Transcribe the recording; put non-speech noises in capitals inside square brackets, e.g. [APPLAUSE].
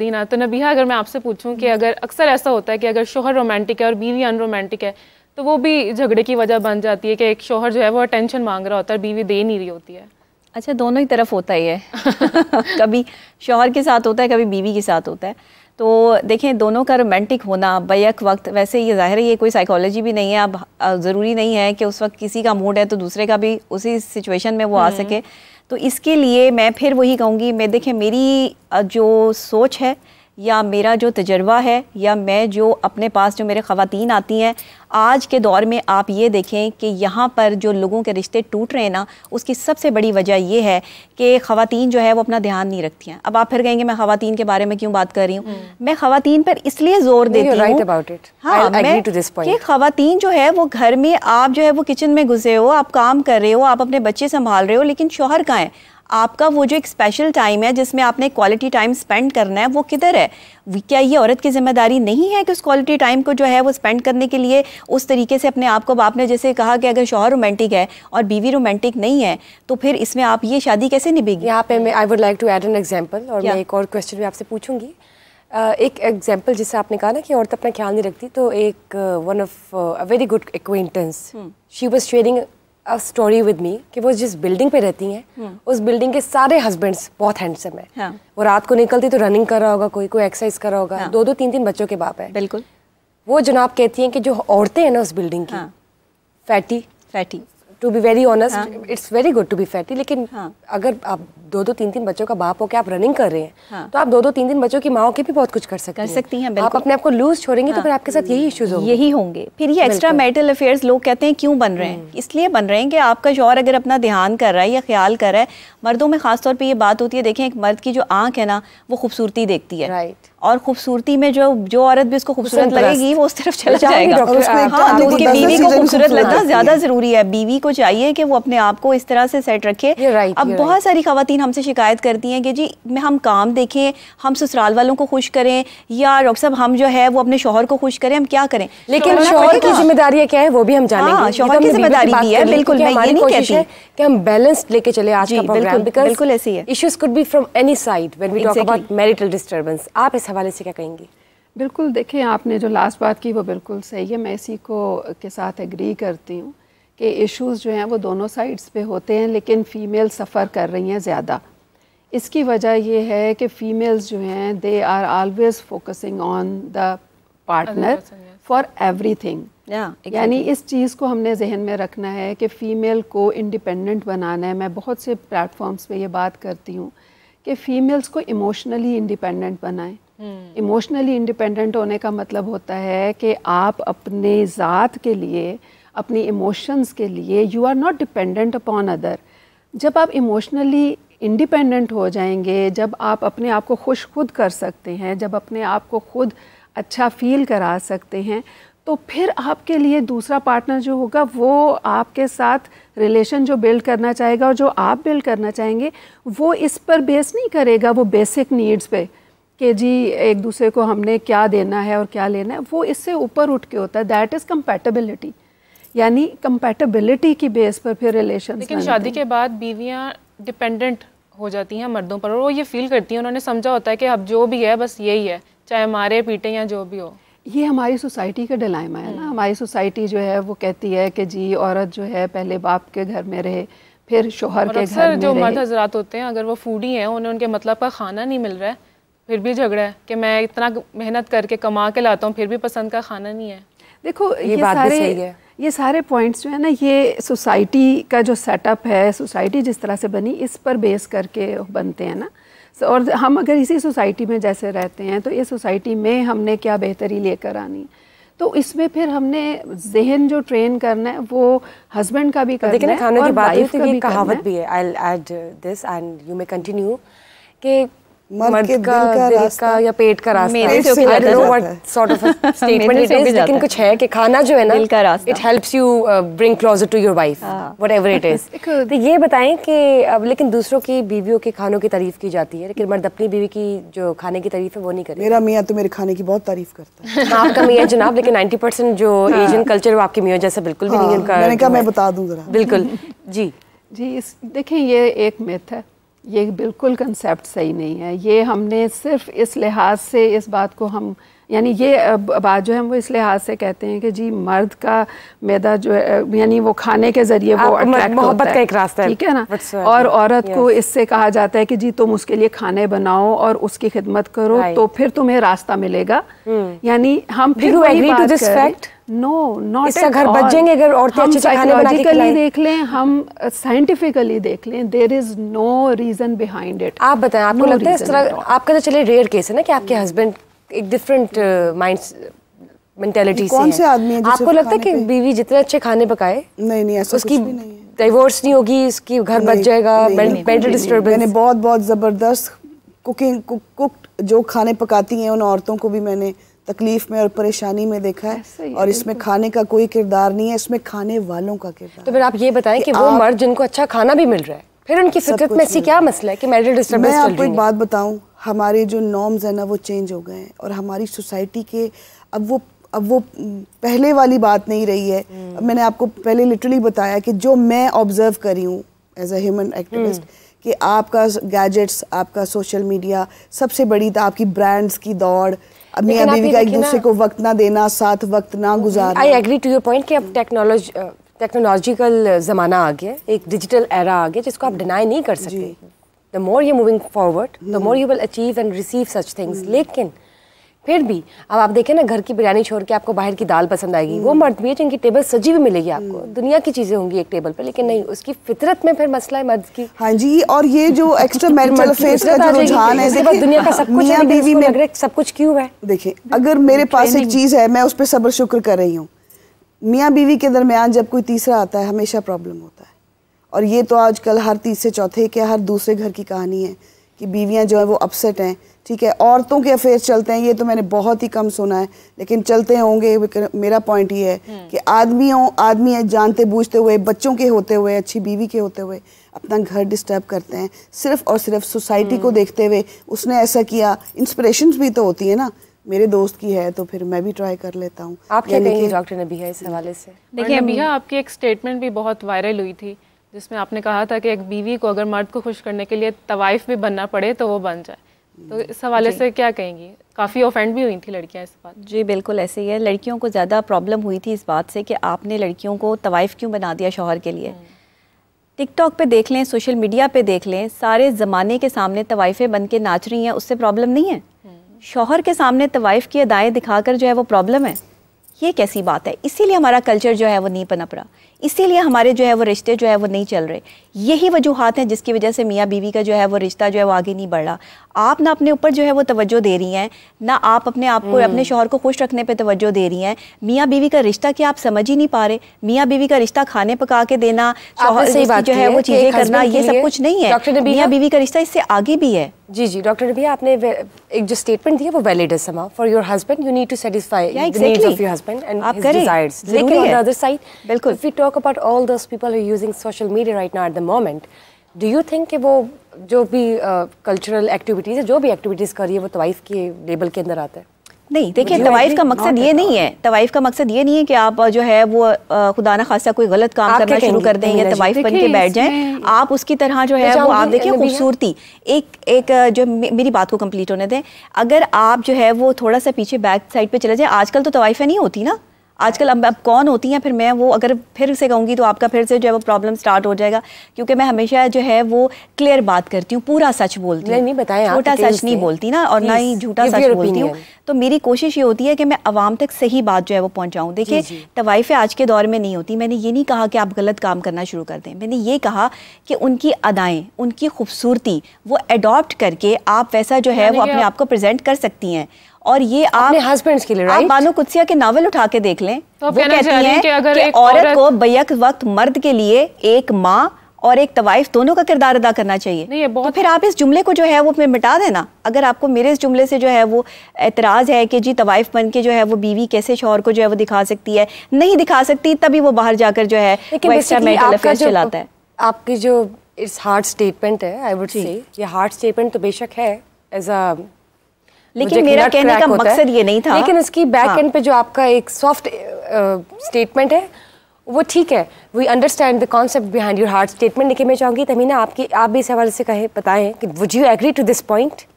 दीना तो नबीहा अगर मैं आपसे पूछूं कि अगर अक्सर ऐसा होता है कि अगर शोहर रोमांटिक है और बीवी अनरोमांटिक है तो वो भी झगड़े की वजह बन जाती है कि एक शोहर जो है वो अटेंशन मांग रहा होता है बीवी दे नहीं रही होती है अच्छा दोनों ही तरफ होता ही है [LAUGHS] कभी शोहर के साथ होता है कभी बीवी के साथ होता है तो देखें दोनों का रोमांटिक होना बैक वक्त वैसे ये जाहिर है ये कोई साइकोलॉजी भी नहीं है अब ज़रूरी नहीं है कि उस वक्त किसी का मूड है तो दूसरे का भी उसी सिचुएशन में वो आ हम्म। सके तो इसके लिए मैं फिर वही कहूँगी मैं देखें मेरी जो सोच है या मेरा जो तजर्बा है या मैं जो अपने पास जो मेरे ख़वातीन आती हैं आज के दौर में आप ये देखें कि यहाँ पर जो लोगों के रिश्ते टूट रहे हैं ना उसकी सबसे बड़ी वजह यह है कि ख़वातीन जो है वो अपना ध्यान नहीं रखती हैं अब आप फिर कहेंगे मैं ख़वातीन के बारे में क्यों बात कर रही हूँ हम्म। मैं ख़वातीन पर इसलिए ज़ोर देती हूँ हाँ कि ख़वातीन जो है वो घर में आप जो है वो किचन में घुसे हो आप काम कर रहे हो आप अपने बच्चे संभाल रहे हो लेकिन शोहर कहाँ हैं आपका वो जो एक स्पेशल टाइम है जिसमें आपने क्वालिटी टाइम स्पेंड करना है वो किधर है क्या ये औरत की जिम्मेदारी नहीं है कि उस क्वालिटी टाइम को जो है वो स्पेंड करने के लिए उस तरीके से अपने आप को बाप ने जैसे कहा कि अगर शोहर रोमांटिक है और बीवी रोमांटिक नहीं है तो फिर इसमें आप ये शादी कैसे निभेगी यहाँ पे मैं I would like to add an example और मैं एक और क्वेश्चन भी आपसे पूछूंगी Uh, एक एग्जाम्पल जिससे आपने कहा ना कि औरत अपना ख्याल नहीं रखती तो एक one of a very good acquaintance she was sharing a story with me कि वो जिस बिल्डिंग पे रहती हैं हम्म। उस बिल्डिंग के सारे हस्बैंड्स बहुत हैंडसम है हाँ। वो रात को निकलती तो रनिंग कर रहा होगा कोई कोई एक्सरसाइज कर रहा होगा हाँ। दो दो तीन तीन बच्चों के बाप है बिल्कुल वो जनाब कहती हैं कि जो औरतें हैं ना उस बिल्डिंग की फैटी हाँ। Fatty to be very honest it's very good to be fatty लेकिन हाँ. अगर आप दो दो तीन तीन बच्चों का बाप हो के आप रनिंग कर रहे हैं हाँ. तो आप दो दो तीन तीन बच्चों की माओ के भी बहुत कुछ कर सकते कर सकती हैं आप अपने आप को लूज छोड़ेंगे तो हाँ. तो फिर आपके साथ यही इश्यूज होंगे यही होंगे फिर ये एक्स्ट्रा मेटल अफेयर्स लोग कहते हैं क्यों बन रहे हैं हम्म। इसलिए बन रहे हैं कि आपका शौर अगर अपना ध्यान कर रहा है या ख्याल कर रहा है मर्दों में खासतौर पर यह बात होती है देखें एक मर्द की जो आँख है ना वो खूबसूरती देखती है राइट और खूबसूरती में जो जो औरत भी उसको खूबसूरत लगेगी वो उस तरफ चला जाएगा हाँ, हाँ तो बीवी को खूबसूरत लगना ज्यादा जरूरी है बीवी को चाहिए कि वो अपने आप को इस तरह से सेट रखे अब बहुत सारी खातन हमसे शिकायत करती हैं कि जी हम काम देखें हम ससुराल वालों को खुश करें या डॉक्टर साहब हम जो है वो अपने शोहर को खुश करें हम क्या करें लेकिन शोहर की जिम्मेदारियाँ क्या है वो भी हम जानेंगे हाँ, तो शोहर की जिम्मेदारी भी है बिल्कुल मैं ये नहीं कहती कि हम बैलेंस लेके चले आज का प्रोग्राम बिकॉज़ बिल्कुल ऐसी है issues could be from any side when we talk about marital disturbance आप इस हवाले से क्या कहेंगी बिल्कुल देखिए आपने जो लास्ट बात की वो बिल्कुल सही है मैं इसी को के साथ एग्री करती हूँ कि इश्यूज़ जो हैं वो दोनों साइड्स पे होते हैं लेकिन फ़ीमेल सफ़र कर रही हैं ज़्यादा इसकी वजह ये है कि फ़ीमेल्स जो हैं they are always focusing on the partner for everything यानी इस चीज़ को हमने जहन में रखना है कि फ़ीमेल को इंडिपेंडेंट बनाना है मैं बहुत से प्लेटफॉर्म्स पे ये बात करती हूँ कि फ़ीमेल्स को इमोशनली इंडिपेंडेंट बनाएं हम्म। इमोशनली इंडिपेंडेंट होने का मतलब होता है कि आप अपने ज़ात के लिए अपनी इमोशंस के लिए you are not dependent upon other जब आप इमोशनली इंडिपेंडेंट हो जाएंगे जब आप अपने आप को खुश खुद कर सकते हैं जब अपने आप को खुद अच्छा फील करा सकते हैं तो फिर आपके लिए दूसरा पार्टनर जो होगा वो आपके साथ रिलेशन जो बिल्ड करना चाहेगा और जो आप बिल्ड करना चाहेंगे वो इस पर बेस नहीं करेगा वो बेसिक नीड्स पे कि जी एक दूसरे को हमने क्या देना है और क्या लेना है वो इससे ऊपर उठ के होता है दैट इज़ कम्पैटबिलिटी यानी कम्पैटबिलिटी की बेस पर फिर रिलेशन लेकिन शादी के बाद बीवियाँ डिपेंडेंट हो जाती हैं मर्दों पर और वो ये फील करती हैं उन्होंने समझा होता है कि अब जो भी है बस यही है चाहे मारे पीटे या जो भी हो ये हमारी सोसाइटी का डिलाइमा है ना हम्म। हमारी सोसाइटी जो है वो कहती है कि जी औरत जो है पहले बाप के घर में रहे फिर शोहर के घर में जो मर्द हजरात होते हैं अगर वो फूडी हैं उन्हें उनके मतलब का खाना नहीं मिल रहा है फिर भी झगड़ा है कि मैं इतना मेहनत करके कमा के लाता हूँ फिर भी पसंद का खाना नहीं है देखो ये, ये बात सारे सही है। ये सारे पॉइंट्स जो है ना ये सोसाइटी का जो सेटअप है सोसाइटी जिस तरह से बनी इस पर बेस करके बनते हैं ना और हम अगर इसी सोसाइटी में जैसे रहते हैं तो इस सोसाइटी में हमने क्या बेहतरी लेकर आनी तो इसमें फिर हमने जहन जो ट्रेन करना है वो हस्बैंड का भी करना है और वाइफ का भी कहावत भी है I add this and you may continue कि मर्द का, दिल का, या पेट का रास्ता [LAUGHS] लेकिन कुछ है कि खाना जो है ना दिल का रास्ता it helps you bring closer to your wife it is तो ये बताएं कि अब लेकिन दूसरों की बीवियों के खानों की तारीफ की जाती है लेकिन मर्द अपनी बीवी की जो खाने की तारीफ है वो नहीं करता मेरा मियाँ तो मेरे खाने की बहुत तारीफ करता है [LAUGHS] हाँ, आपका मियाँ जनाब लेकिन परसेंट जो एशियन हाँ। कल्चर वो आपके मियाँ जैसा बिल्कुल भी नहीं हाँ, उनका मैं बता दूँ बिल्कुल [LAUGHS] जी जी देखिए ये एक मिथ है ये बिल्कुल कंसेप्ट सही नहीं है ये हमने सिर्फ इस लिहाज से इस बात को हम यानी ये बात जो है वो इस लिहाज से कहते हैं कि जी मर्द का मैदा जो है यानी वो खाने के जरिए वो अट्रैक्ट का एक रास्ता है ठीक है ना और औरत को इससे कहा जाता है कि जी तुम उसके लिए खाने बनाओ और उसकी खिदमत करो तो फिर तुम्हें रास्ता मिलेगा hmm. यानी हम फिर वही बात नो नॉट इससे घर बच जाएंगे अगर औरतें अच्छे खाने बना के देख लें हम साइंटिफिकली देख लें there is no reason behind it आप बताएं आपको no लगता है इस तरह आपका तो चले रेयर केस है ना कि आपके हस्बैंड एक डिफरेंट माइंड मेंटेलिटी से कौन से आदमी है आपको लगता है कि बीवी जितने अच्छे खाने पकाए नहीं नहीं ऐसा उसकी डिवोर्स नहीं होगी उसकी घर बच जाएगा मेंटल डिस्टरबेंस मैंने बहुत बहुत जबरदस्त कुकिंग कुक जो खाने पकाती हैं उन औरतों को भी मैंने तकलीफ में और परेशानी में देखा है और इसमें खाने का कोई किरदार नहीं है इसमें खाने वालों का किरदार तो फिर आप ये बताएं कि, वो मर्द जिनको अच्छा खाना भी मिल रहा है फिर उनकी फितरत में ऐसी क्या मसला है कि मैरिटल डिस्टर्बेंस मैं आपको एक बात बताऊं हमारे जो नॉर्म्स हैं ना वो चेंज हो गए हैं और हमारी सोसाइटी के अब वो अब वो पहले वाली बात नहीं रही है हम्म। मैंने आपको पहले लिटरली बताया कि जो मैं ऑब्जर्व करी हूँ एज अ ह्यूमन एक्टिविस्ट कि आपका गैजेट्स आपका सोशल मीडिया सबसे बड़ी तो आपकी ब्रांड्स की दौड़ मियाँ बीवी का एक दूसरे को वक्त ना देना साथ वक्त ना गुजारना I agree to your point कि अब टेक्नोलॉजी टेक्नोलॉजिकल ज़माना आ गया एक डिजिटल एरा आ गया जिसको आप डिनाई नहीं कर सकते the more you moving forward the more you will achieve and receive such things लेकिन फिर भी अब आप देखें ना घर की बिरयानी छोड़ के आपको बाहर की दाल पसंद आएगी वो मर्द भी है जिनकी टेबल सजी भी मिलेगी आपको हम्म। दुनिया की चीज़ें होंगी एक टेबल पर लेकिन नहीं उसकी फितरत में फिर मसला है मर्द की हाँ जी और ये जो एक्स्ट्रा मैरिटल अफेयर्स का जो रुझान है देखिए दुनिया का सब कुछ है बीवी में सब कुछ क्यों है देखिए अगर मेरे पास एक चीज़ है मैं उस पर सब्र शुक्र कर रही हूँ मियाँ बीवी के दरमियान जब कोई तीसरा आता है हमेशा प्रॉब्लम होता है और ये तो आजकल हर तीसरे चौथे के हर दूसरे घर की कहानी है कि बीवियाँ जो है वो अपसेट हैं ठीक है औरतों के अफेयर चलते हैं ये तो मैंने बहुत ही कम सुना है लेकिन चलते होंगे मेरा पॉइंट ये है हम्म। कि आदमियों आदमी है जानते बूझते हुए बच्चों के होते हुए अच्छी बीवी के होते हुए अपना घर डिस्टर्ब करते हैं सिर्फ और सिर्फ सोसाइटी को हम्म। देखते हुए उसने ऐसा किया इंस्परेशन भी तो होती है ना मेरे दोस्त की है तो फिर मैं भी ट्राई कर लेता हूँ आप क्या डॉक्टर नबीहा इस हवाले से देखिए नबीहा आपकी एक स्टेटमेंट भी बहुत वायरल हुई थी जिसमें आपने कहा था कि एक बीवी को अगर मर्द को खुश करने के लिए तवाइफ भी बनना पड़े तो वो बन जाए तो इस हवाले से क्या कहेंगी काफ़ी ऑफेंड भी हुई थी लड़कियां इस बात जी बिल्कुल ऐसे ही है लड़कियों को ज़्यादा प्रॉब्लम हुई थी इस बात से कि आपने लड़कियों को तवाइफ क्यों बना दिया शोहर के लिए टिकटॉक हम्म। पे देख लें सोशल मीडिया पे देख लें सारे ज़माने के सामने तवाइफें बन के नाच रही हैं उससे प्रॉब्लम नहीं है हम्म। शोहर के सामने तवाइफ की अदाएँ दिखाकर जो है वो प्रॉब्लम है ये कैसी बात है इसीलिए हमारा कल्चर जो है वो नहीं पनप रहा इसीलिए हमारे जो है वो रिश्ते जो है वो नहीं चल रहे यही वजूहत हैं जिसकी वजह से मियाँ बीवी का जो है वो रिश्ता जो है वो आगे नहीं बढ़ रहा आप ना अपने ऊपर जो है वो तवज्जो दे रही हैं ना आप अपने आप को अपने हम्म। शोहर को खुश रखने पर तवज्जो दे रही हैं मियाँ बीवी का रिश्ता क्या आप समझ ही नहीं पा रहे मियाँ बीवी का रिश्ता खाने पका के देना शोहर जो है वो चीज़ें करना ये सब कुछ नहीं है मियाँ बीवी का रिश्ता इससे आगे भी है जी जी डॉक्टर रबिया आपने एक जो स्टेटमेंट दिया वो वैलिड है समा for your husband you need to satisfy the needs of your husband and his desires लेकिन ऑन द अदर साइड बिल्कुल if we talk about all those people who are using social media right now at the moment do you think कि वो जो भी cultural activities है जो भी activities कर रही है वो तो वाइफ के लेबल के अंदर आता है नहीं देखिए तवाइफ का मकसद हाँ, ये तो नहीं हाँ। है तवाइफ का मकसद ये नहीं है कि आप जो है वो खुदा ना खासा कोई गलत काम करना शुरू कर दें या तवाइफ बन के बैठ जाएं आप उसकी तरह जो है अच्छा, वो आप देखिए खूबसूरती एक एक जो मेरी बात को कंप्लीट होने दें अगर आप जो है वो थोड़ा सा पीछे बैक साइड पे चले जाए आजकल तो तवाइफें नहीं होती ना आजकल अब अब कौन होती हैं फिर मैं वो अगर फिर से कहूँगी तो आपका फिर से जो है वो प्रॉब्लम स्टार्ट हो जाएगा क्योंकि मैं हमेशा जो है वो क्लियर बात करती हूँ पूरा सच बोलती हूँ छोटा सच नहीं बोलती ना और ना ही झूठा सच बोलती हूँ तो मेरी कोशिश ये होती है कि मैं आवाम तक सही बात जो है वो पहुँचाऊँ देखिए तवाइफ़ आज के दौर में नहीं होती मैंने ये नहीं कहा कि आप गलत काम करना शुरू कर दें मैंने ये कहा कि उनकी अदाएँ उनकी खूबसूरती वो एडॉप्ट करके आप वैसा जो है वो अपने आप को प्रजेंट कर सकती हैं और ये आपने हस्बैंड्स के लिए आप मानो कुत्सिया के नावल उठा के देख लें तो वो कहती हैं कि अगर कि एक औरत, औरत को बैक वक्त मर्द के लिए एक माँ और एक तवाइफ दोनों का किरदार अदा करना चाहिए नहीं, ये तो बहुत तो फिर आप इस जुमले को जो है वो अपने मिटा देना अगर आपको मेरे इस जुमले से जो है वो एतराज़ है कि जी तवाइफ बन के जो है वो बीवी कैसे शोहर को जो है वो दिखा सकती है नहीं दिखा सकती तभी वो बाहर जाकर जो है चलाता है आपकी जो इस हार्ड स्टेटमेंट है आई वुड से ये हार्ड स्टेटमेंट तो बेशक है एज अ लेकिन मेरा कहने का मकसद ये नहीं था लेकिन उसकी बैक एंड हाँ। पे जो आपका एक सॉफ्ट स्टेटमेंट है वो ठीक है we understand the concept behind your heart statement लेकिन मैं चाहूँगी तमीना आपकी आप भी इस हवाले से कहे बताएं कि would you agree to this point